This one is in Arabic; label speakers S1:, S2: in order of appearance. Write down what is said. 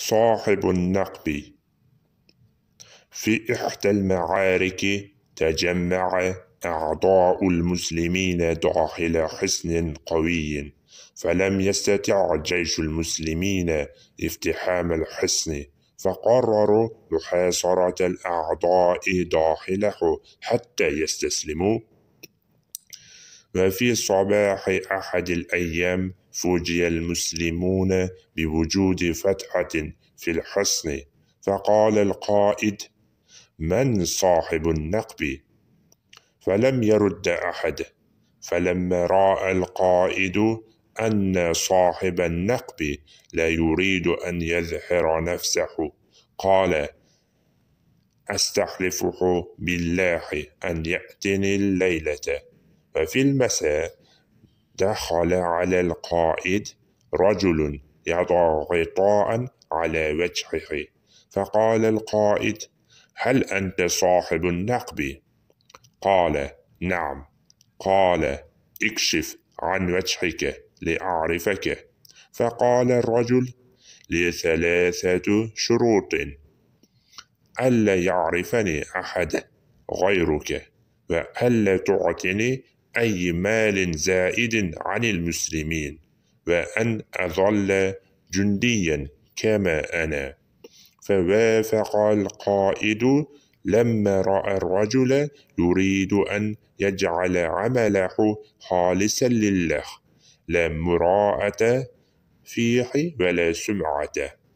S1: صاحب النقب في إحدى المعارك تجمع أعضاء المسلمين داخل حصن قوي فلم يستطع جيش المسلمين افتحام الحصن فقرروا محاصرة الأعضاء داخله حتى يستسلموا وفي صباح أحد الأيام فوجئ المسلمون بوجود فتحة في الحصن فقال القائد من صاحب النقب فلم يرد أحد فلما رأى القائد أن صاحب النقب لا يريد أن يظهر نفسه قال أستحلفه بالله أن يأتني الليلة ففي المساء دخل على القائد رجل يضع غطاء على وجهه فقال القائد هل أنت صاحب النقب؟ قال نعم قال اكشف عن وجهك لأعرفك فقال الرجل لثلاثة شروط ألا يعرفني أحد غيرك وألا تعطني أي مال زائد عن المسلمين وأن أظل جنديا كما أنا فوافق القائد لما رأى الرجل يريد أن يجعل عمله خالصا لله لا مراءة فيه ولا سمعته